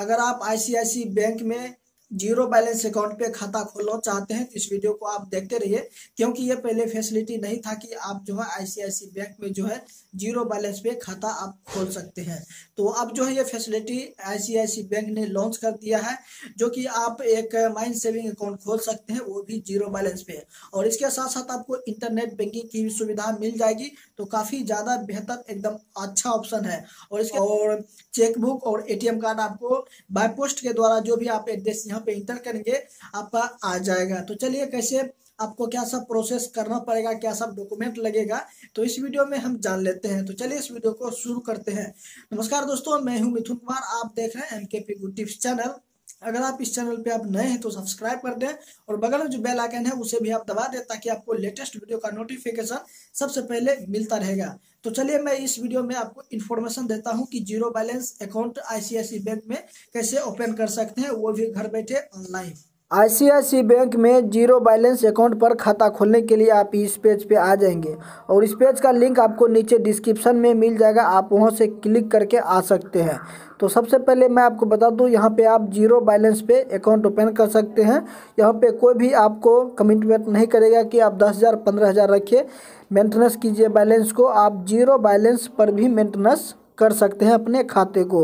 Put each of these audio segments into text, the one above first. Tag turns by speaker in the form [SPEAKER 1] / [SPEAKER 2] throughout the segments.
[SPEAKER 1] अगर आप I bank में जीरो बैलेंस अकाउंट पे खाता खोलना चाहते हैं तो इस वीडियो को आप देखते रहिए क्योंकि ये पहले फैसिलिटी नहीं था कि आप जो है आईसीआईसी बैंक में जो है जीरो बैलेंस पे खाता आप खोल सकते हैं तो अब जो है ये फैसिलिटी आईसीआईसी बैंक ने लॉन्च कर दिया है जो कि आप एक माइंड सेविंग अकाउंट खोल सकते हैं वो भी जीरो बैलेंस पे और इसके साथ साथ आपको इंटरनेट बैंकिंग की भी सुविधा मिल जाएगी तो काफ़ी ज़्यादा बेहतर एकदम अच्छा ऑप्शन है और इसके और चेकबुक और ए कार्ड आपको बाय पोस्ट के द्वारा जो भी आप एड्रेस यहाँ यहाँ पे इंटर करेंगे आपका आ जाएगा तो चलिए कैसे आपको क्या सब प्रोसेस करना पड़ेगा क्या सब डॉक्यूमेंट लगेगा तो इस वीडियो में हम जान लेते हैं तो चलिए इस वीडियो को शुरू करते हैं नमस्कार दोस्तों मैं हूं मिथुन कुमार आप देख रहे हैं एम के पी चैनल अगर आप इस चैनल पे आप नए हैं तो सब्सक्राइब कर दें और बगल में जो बेल आइकन है उसे भी आप दबा दें ताकि आपको लेटेस्ट वीडियो का नोटिफिकेशन सबसे पहले मिलता रहेगा तो चलिए मैं इस वीडियो में आपको इन्फॉर्मेशन देता हूं कि zero balance account ICICI bank में कैसे ओपन कर सकते हैं वो भी घर बैठे ऑनलाइन आईसीआईसी बैंक में जीरो बैलेंस अकाउंट पर खाता खोलने के लिए आप इस पेज पे आ जाएंगे और इस पेज का लिंक आपको नीचे डिस्क्रिप्शन में मिल जाएगा आप वहाँ से क्लिक करके आ सकते हैं तो सबसे पहले मैं आपको बता दूं यहाँ पे आप जीरो बैलेंस पे अकाउंट ओपन कर सकते हैं यहाँ पे कोई भी आपको कमिटमेंट नहीं करेगा कि आप दस हज़ार पंद्रह हज़ार रखिए मेंटेनेंस कीजिए बैलेंस को आप जीरो बैलेंस पर भी मेंटेनेंस कर सकते हैं अपने खाते को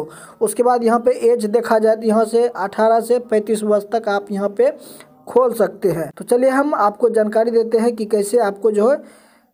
[SPEAKER 1] उसके बाद यहाँ पे एज देखा जाए तो यहाँ से 18 से 35 वर्ष तक आप यहाँ पे खोल सकते हैं तो चलिए हम आपको जानकारी देते हैं कि कैसे आपको जो है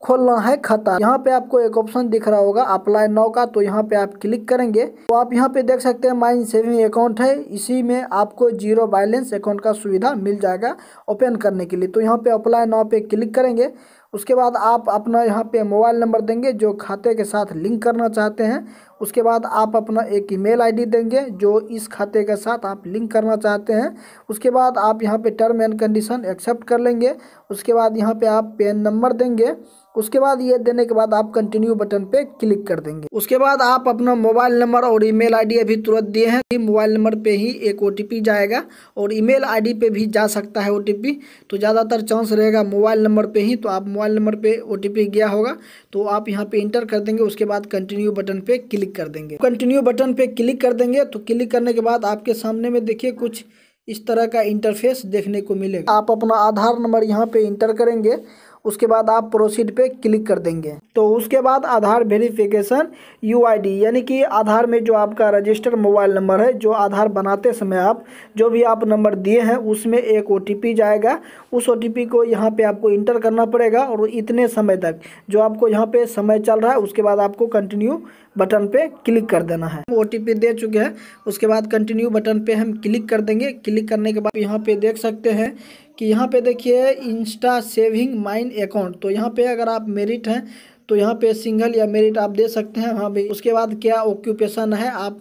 [SPEAKER 1] खोलना है खाता यहाँ पे आपको एक ऑप्शन दिख रहा होगा अप्लाई नाउ का तो यहाँ पे आप क्लिक करेंगे तो आप यहाँ पे देख सकते हैं माइन सेविंग अकाउंट है इसी में आपको जीरो बैलेंस अकाउंट का सुविधा मिल जाएगा ओपन करने के लिए तो यहाँ पे अप्लाई नाउ पे क्लिक करेंगे उसके बाद आप अपना यहाँ पे मोबाइल नंबर देंगे जो खाते के साथ लिंक करना चाहते हैं उसके बाद आप अपना एक ईमेल आईडी देंगे जो इस खाते के साथ आप लिंक करना चाहते हैं उसके बाद आप यहाँ पे टर्म एंड कंडीशन एक्सेप्ट कर लेंगे उसके बाद यहाँ पे आप पेन नंबर देंगे उसके बाद ये देने के बाद आप कंटिन्यू बटन पे क्लिक कर देंगे उसके बाद आप अपना मोबाइल नंबर और ईमेल आईडी अभी तुरंत दिए हैं मोबाइल नंबर पे ही एक ओटीपी जाएगा और ईमेल आईडी पे भी जा सकता है ओटीपी तो ज़्यादातर चांस रहेगा मोबाइल नंबर पे ही तो आप मोबाइल नंबर पे ओटीपी गया होगा तो आप यहाँ पर इंटर कर देंगे उसके बाद कंटिन्यू बटन पर क्लिक कर देंगे कंटिन्यू बटन पर क्लिक कर देंगे तो क्लिक करने के बाद आपके सामने में देखिए कुछ इस तरह का इंटरफेस देखने को मिलेगा आप अपना आधार नंबर यहाँ पर इंटर करेंगे उसके बाद आप प्रोसीड पे क्लिक कर देंगे तो उसके बाद आधार वेरिफिकेशन यूआईडी यानी कि आधार में जो आपका रजिस्टर मोबाइल नंबर है जो आधार बनाते समय आप जो भी आप नंबर दिए हैं उसमें एक ओ जाएगा उस ओ को यहाँ पर आपको इंटर करना पड़ेगा और इतने समय तक जो आपको यहाँ पर समय चल रहा है उसके बाद आपको कंटिन्यू बटन पे क्लिक कर देना है ओ दे चुके हैं उसके बाद कंटिन्यू बटन पे हम क्लिक कर देंगे क्लिक करने के बाद यहाँ पे देख सकते हैं कि यहाँ पे देखिए इंस्टा सेविंग माइन अकाउंट तो यहाँ पे अगर आप मेरिट हैं तो यहाँ पे सिंगल या मेरिट आप दे सकते हैं वहाँ पे उसके बाद क्या ऑक्यूपेशन है आप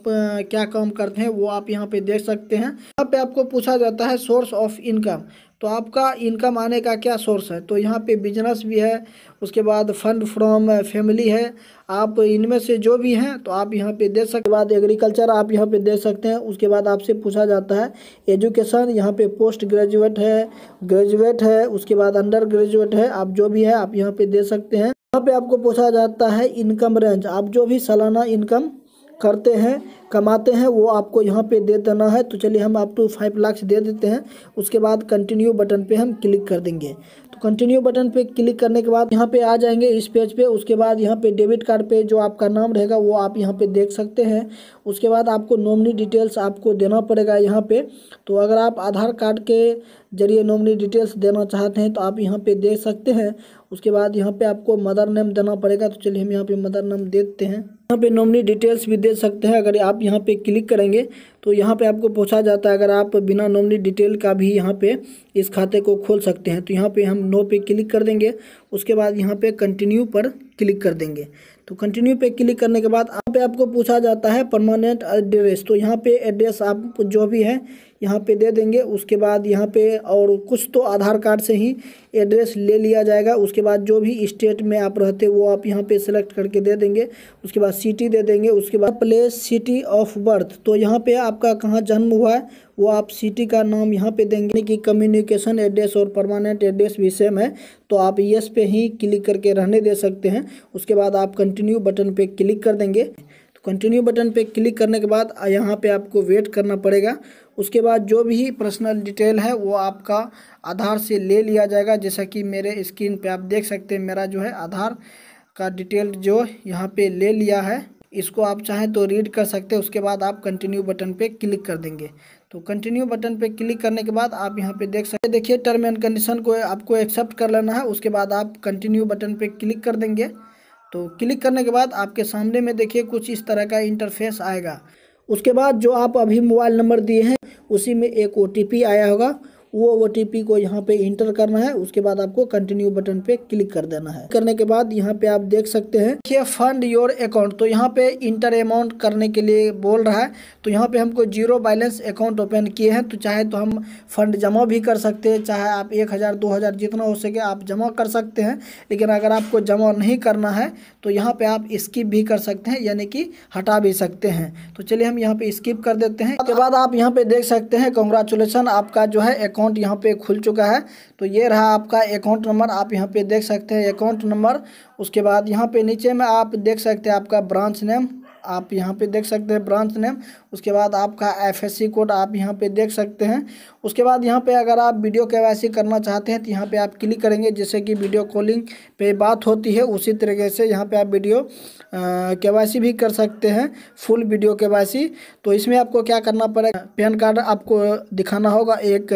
[SPEAKER 1] क्या काम करते हैं वो आप यहाँ पे देख सकते हैं यहाँ पे आपको पूछा जाता है सोर्स ऑफ इनकम तो आपका इनकम आने का क्या सोर्स है तो यहाँ पे बिजनेस भी है उसके बाद फंड फ्रॉम फैमिली है आप इनमें से जो भी हैं तो आप यहाँ पे दे सकते बाद एग्रीकल्चर आप यहाँ पे दे सकते हैं उसके बाद आपसे पूछा जाता है एजुकेशन यहाँ पे पोस्ट ग्रेजुएट है ग्रेजुएट है उसके बाद अंडर ग्रेजुएट है आप जो भी है आप यहाँ पर दे सकते हैं यहाँ पर आपको पूछा जाता है इनकम रेंज आप जो भी सालाना इनकम करते हैं कमाते हैं वो आपको यहाँ पे दे देना है तो चलिए हम आप टू फाइव लाख दे देते हैं उसके बाद कंटिन्यू बटन पे हम क्लिक कर देंगे तो कंटिन्यू बटन पे क्लिक करने के बाद यहाँ पे आ जाएंगे इस पेज पे उसके बाद यहाँ पे डेबिट कार्ड पे जो आपका नाम रहेगा वो आप यहाँ पे देख सकते हैं उसके बाद आपको नॉमनी डिटेल्स आपको देना पड़ेगा यहाँ पर तो अगर आप आधार कार्ड के जरिए नॉमनी डिटेल्स देना चाहते हैं तो आप यहाँ पर देख सकते हैं उसके बाद यहाँ पर आपको मदर नेम देना पड़ेगा तो चलिए हम यहाँ पर मदर नेम देते हैं यहाँ पे नॉमिनी डिटेल्स भी दे सकते हैं अगर आप यहाँ पे क्लिक करेंगे तो यहाँ पे आपको पूछा जाता है अगर आप बिना नॉमिनी डिटेल का भी यहाँ पे इस खाते को खोल सकते हैं तो यहाँ पे हम नो पे क्लिक कर देंगे उसके बाद यहाँ पे कंटिन्यू पर क्लिक कर देंगे तो कंटिन्यू पे क्लिक करने के बाद यहाँ पे आपको पूछा जाता है परमानेंट एड्रेस तो यहाँ पे एड्रेस आप जो भी है यहाँ पे दे देंगे उसके बाद यहाँ पे और कुछ तो आधार कार्ड से ही एड्रेस ले लिया जाएगा उसके बाद जो भी स्टेट में आप रहते वो आप यहाँ पे सेलेक्ट करके दे देंगे उसके बाद सिटी दे देंगे उसके बाद प्लेस सिटी ऑफ बर्थ तो यहाँ पर आपका कहाँ जन्म हुआ है वो आप सिटी का नाम यहाँ पे देंगे कि कम्युनिकेशन एड्रेस और परमानेंट एड्रेस भी सेम है तो आप यस पे ही क्लिक करके रहने दे सकते हैं उसके बाद आप कंटिन्यू बटन पे क्लिक कर देंगे तो कंटिन्यू बटन पे क्लिक करने के बाद यहाँ पे आपको वेट करना पड़ेगा उसके बाद जो भी पर्सनल डिटेल है वो आपका आधार से ले लिया जाएगा जैसा कि मेरे स्क्रीन पर आप देख सकते हैं मेरा जो है आधार का डिटेल जो यहाँ पर ले लिया है इसको आप चाहें तो रीड कर सकते हैं उसके बाद आप कंटिन्यू बटन पे क्लिक कर देंगे तो कंटिन्यू बटन पे क्लिक करने के बाद आप यहाँ पे देख सकते हैं देखिए टर्म एंड कंडीशन को आपको एक्सेप्ट कर लेना है उसके बाद आप कंटिन्यू बटन पे क्लिक कर देंगे तो क्लिक करने के बाद आपके सामने में देखिए कुछ इस तरह का इंटरफेस आएगा उसके बाद जो आप अभी मोबाइल नंबर दिए हैं उसी में एक ओ आया होगा वो ओ को यहाँ पे इंटर करना है उसके बाद आपको कंटिन्यू बटन पे क्लिक कर देना है करने के बाद यहाँ पे आप देख सकते हैं कि फंड योर अकाउंट तो यहाँ पे इंटर अमाउंट करने के लिए बोल रहा है तो यहाँ पे हमको जीरो बैलेंस अकाउंट ओपन किए हैं तो चाहे तो हम फंड जमा भी कर सकते हैं चाहे आप एक हज़ार दो हज़ार जितना हो सके आप जमा कर सकते हैं लेकिन अगर आपको जमा नहीं करना है तो यहाँ पर आप स्किप भी कर सकते हैं यानी कि हटा भी सकते हैं तो चलिए हम यहाँ पे स्किप कर देते हैं उसके बाद आप यहाँ पे देख सकते हैं कंग्रेचुलेसन आपका जो है अकाउंट अकाउंट यहाँ पे खुल चुका है तो ये रहा आपका अकाउंट नंबर आप यहाँ पे देख सकते हैं अकाउंट नंबर उसके बाद यहाँ पे नीचे में आप देख सकते हैं आपका ब्रांच नेम आप यहाँ पे देख सकते हैं ब्रांच नेम उसके बाद आपका एफएससी कोड आप यहाँ पे देख सकते हैं उसके बाद यहाँ पे अगर आप वीडियो के करना चाहते हैं तो यहाँ पे आप क्लिक करेंगे जैसे कि वीडियो कॉलिंग पे बात होती है उसी तरीके से यहाँ पे आप वीडियो के भी कर सकते हैं फुल वीडियो के तो इसमें आपको क्या करना पड़ेगा पैन कार्ड आपको दिखाना होगा एक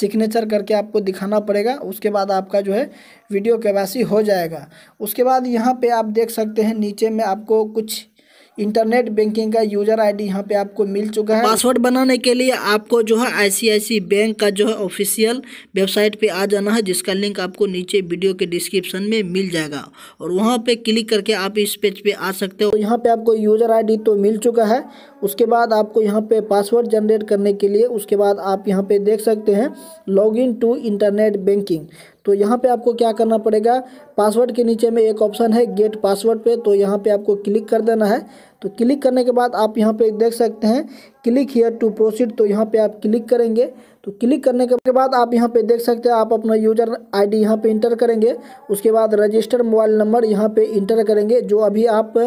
[SPEAKER 1] सिग्नेचर करके आपको दिखाना पड़ेगा उसके बाद आपका जो है वीडियो के हो जाएगा उसके बाद यहाँ पे आप देख सकते हैं नीचे में आपको कुछ इंटरनेट बैंकिंग का यूजर आईडी यहाँ पे आपको मिल चुका है पासवर्ड बनाने के लिए आपको जो है आईसीआईसी बैंक का जो है ऑफिशियल वेबसाइट पे आ जाना है जिसका लिंक आपको नीचे वीडियो के डिस्क्रिप्शन में मिल जाएगा और वहाँ पे क्लिक करके आप इस पेज पे आ सकते हो तो यहाँ पे आपको यूजर डी तो मिल चुका है उसके बाद आपको यहाँ पे पासवर्ड जनरेट करने के लिए उसके बाद आप यहाँ पे देख सकते हैं इन टू इंटरनेट बैंकिंग तो यहाँ पे आपको क्या करना पड़ेगा पासवर्ड के नीचे में एक ऑप्शन है गेट पासवर्ड पे तो यहाँ पे आपको क्लिक कर देना है तो क्लिक करने के बाद आप यहाँ पे देख सकते हैं क्लिक हियर टू प्रोसीड तो यहाँ पे आप क्लिक करेंगे तो क्लिक करने के बाद आप यहाँ पे देख सकते हैं आप अपना यूजर आईडी यहाँ पर इंटर करेंगे उसके बाद रजिस्टर मोबाइल नंबर यहाँ पे इंटर करेंगे जो अभी आप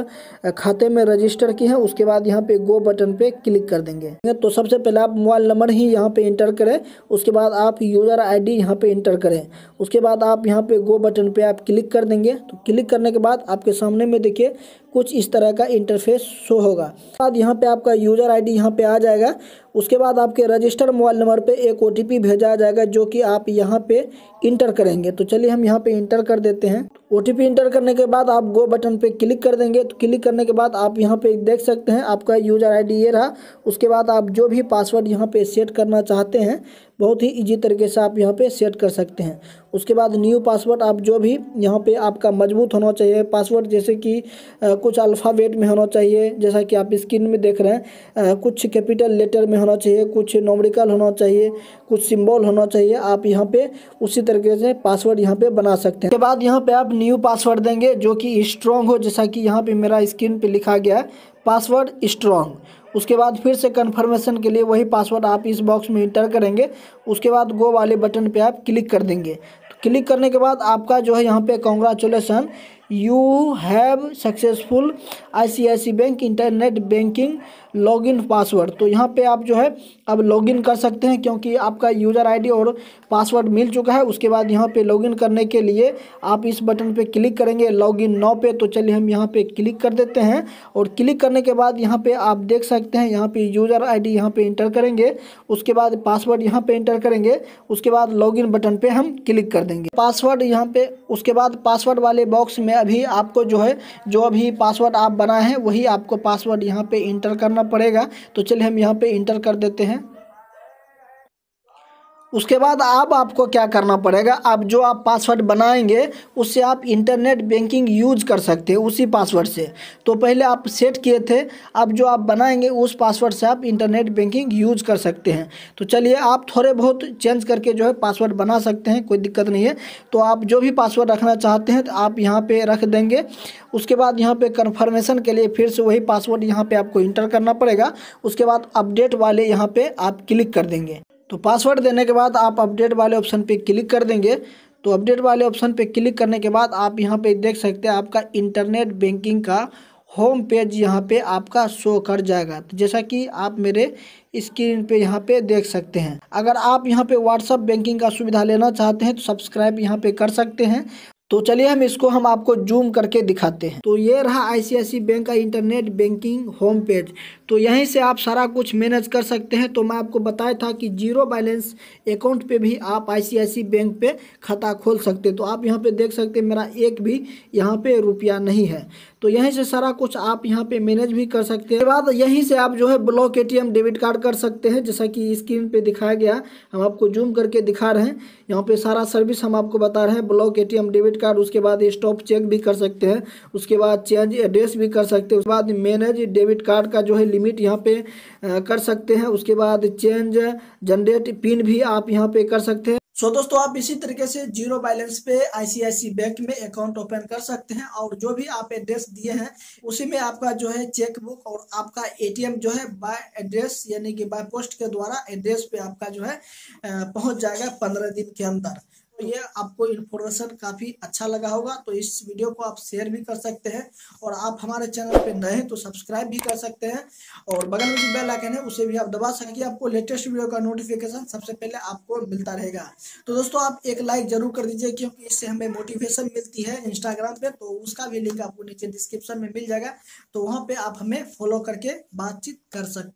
[SPEAKER 1] खाते में रजिस्टर किए हैं उसके बाद यहाँ पे गो बटन पे क्लिक कर देंगे तो सबसे पहले आप मोबाइल नंबर ही यहाँ पे इंटर करें उसके बाद आप यूजर आई डी यहाँ इंटर करें उसके बाद आप यहाँ पे गो बटन पर आप क्लिक कर देंगे तो क्लिक करने के बाद आपके सामने में देखिए कुछ इस तरह का इंटरफेस शो होगा बाद यहाँ पे आपका यूज़र आईडी यहाँ पे आ जाएगा उसके बाद आपके रजिस्टर मोबाइल नंबर पे एक ओ भेजा जाएगा जो कि आप यहाँ पे इंटर करेंगे तो चलिए हम यहाँ पे इंटर कर देते हैं ओ इंटर करने के बाद आप गो बटन पे क्लिक कर देंगे तो क्लिक करने के बाद आप यहाँ पे देख सकते हैं आपका यूज़र आईडी ये रहा उसके बाद आप जो भी पासवर्ड यहाँ पे सेट करना चाहते हैं बहुत ही इजी तरीके से आप यहाँ पे सेट कर सकते हैं उसके बाद न्यू पासवर्ड आप जो भी यहाँ पे आपका मजबूत होना चाहिए पासवर्ड जैसे कि कुछ अल्फ़ावेट में होना चाहिए जैसा कि आप स्क्रीन में देख रहे हैं कुछ कैपिटल लेटर में होना चाहिए कुछ नोमरिकल होना चाहिए कुछ सिंबल होना चाहिए आप यहाँ पे उसी तरीके से पासवर्ड यहाँ पे बना सकते हैं उसके बाद यहाँ पे आप न्यू पासवर्ड देंगे जो कि स्ट्रॉन्ग हो जैसा कि यहाँ पे मेरा स्क्रीन पे लिखा गया है पासवर्ड स्ट्रॉन्ग उसके बाद फिर से कन्फर्मेशन के लिए वही पासवर्ड आप इस बॉक्स में इंटर करेंगे उसके बाद गो वाले बटन पर आप क्लिक कर देंगे तो क्लिक करने के बाद आपका जो है यहाँ पे congratulation you have successful ICICI bank internet banking login password तो यहाँ पे आप जो है अब लॉगिन कर सकते हैं क्योंकि आपका यूज़र आईडी और पासवर्ड मिल चुका है उसके बाद यहाँ पे लॉगिन करने के लिए आप इस बटन पे क्लिक करेंगे लॉगिन नौ पे तो चलिए हम यहाँ पे क्लिक कर देते हैं और क्लिक करने के बाद यहाँ पे आप देख सकते हैं यहाँ पे यूज़र आई डी यहाँ पर इंटर करेंगे उसके बाद पासवर्ड यहाँ पर इंटर करेंगे उसके बाद लॉगिन बटन पर हम क्लिक कर देंगे पासवर्ड यहाँ पर उसके बाद पासवर्ड वाले बॉक्स में अभी आपको जो है जो अभी पासवर्ड आप बनाए हैं वही आपको पासवर्ड यहाँ पर इंटर करना करना पड़ेगा तो चलिए हम यहाँ पे इंटर कर देते हैं उसके बाद अब आपको क्या करना पड़ेगा अब जो आप पासवर्ड बनाएंगे उससे आप इंटरनेट बैंकिंग यूज कर सकते हैं उसी पासवर्ड से तो पहले आप सेट किए थे अब जो आप बनाएंगे उस पासवर्ड से आप इंटरनेट बैंकिंग यूज कर सकते हैं तो चलिए आप थोड़े बहुत चेंज करके जो है पासवर्ड बना सकते हैं कोई दिक्कत नहीं है तो आप जो भी पासवर्ड रखना चाहते हैं तो आप यहाँ पर रख देंगे उसके बाद यहाँ पर कन्फर्मेशन के लिए फिर से वही पासवर्ड यहाँ पर आपको इंटर करना पड़ेगा उसके बाद अपडेट वाले यहाँ पर आप क्लिक कर देंगे तो पासवर्ड देने के बाद आप अपडेट वाले ऑप्शन पे क्लिक कर देंगे तो अपडेट वाले ऑप्शन पे क्लिक करने के बाद आप यहाँ पे देख सकते हैं आपका इंटरनेट बैंकिंग का होम पेज यहाँ पे आपका शो कर जाएगा तो जैसा कि आप मेरे स्क्रीन पे यहाँ पे देख सकते हैं अगर आप यहाँ पे व्हाट्सअप बैंकिंग का सुविधा लेना चाहते हैं तो सब्सक्राइब यहाँ पे कर सकते हैं तो चलिए हम इसको हम आपको जूम करके दिखाते हैं तो ये रहा आईसीआईसी बैंक का इंटरनेट बैंकिंग होम पेज तो यहीं से आप सारा कुछ मैनेज कर सकते हैं तो मैं आपको बताया था कि जीरो बैलेंस अकाउंट पे भी आप आईसीआईसी बैंक पे खाता खोल सकते तो आप यहाँ पे देख सकते हैं मेरा एक भी यहाँ पे रुपया नहीं है तो यहीं से सारा कुछ आप यहाँ पे मैनेज भी कर सकते हैं बाद यहीं से आप जो है ब्लॉक ए डेबिट कार्ड कर सकते हैं जैसा कि स्क्रीन पर दिखाया गया हम आपको जूम करके दिखा रहे हैं यहाँ पर सारा सर्विस हम आपको बता रहे हैं block a debit credit card उसके बाद स्टॉप चेक भी कर सकते हैं उसके बाद चेंज एड्रेस भी कर सकते हैं उसके बाद मैनेज डेबिट कार्ड का जो है लिमिट यहाँ पे कर सकते हैं उसके बाद चेंज जनरेट पिन भी आप यहाँ पे कर सकते हैं सो so, दोस्तों आप इसी तरीके से जीरो बैलेंस पे आईसीआईसी बैंक में अकाउंट ओपन कर सकते हैं और जो भी आप एड्रेस दिए हैं उसी में आपका जो है चेकबुक और आपका एटीएम जो है बाय एड्रेस यानी कि बाय पोस्ट के द्वारा एड्रेस पे आपका जो है पहुंच जाएगा पंद्रह दिन के अंदर तो ये आपको इन्फॉर्मेशन काफ़ी अच्छा लगा होगा तो इस वीडियो को आप शेयर भी कर सकते हैं और आप हमारे चैनल पे नए हैं तो सब्सक्राइब भी कर सकते हैं और बगल में जो बेल आइकन है उसे भी आप दबा सकेंगे आपको लेटेस्ट वीडियो का नोटिफिकेशन सबसे पहले आपको मिलता रहेगा तो दोस्तों आप एक लाइक जरूर कर दीजिए क्योंकि इससे हमें मोटिवेशन मिलती है इंस्टाग्राम पर तो उसका भी लिंक आपको नीचे डिस्क्रिप्शन में मिल जाएगा तो वहाँ पर आप हमें फॉलो करके बातचीत कर सकते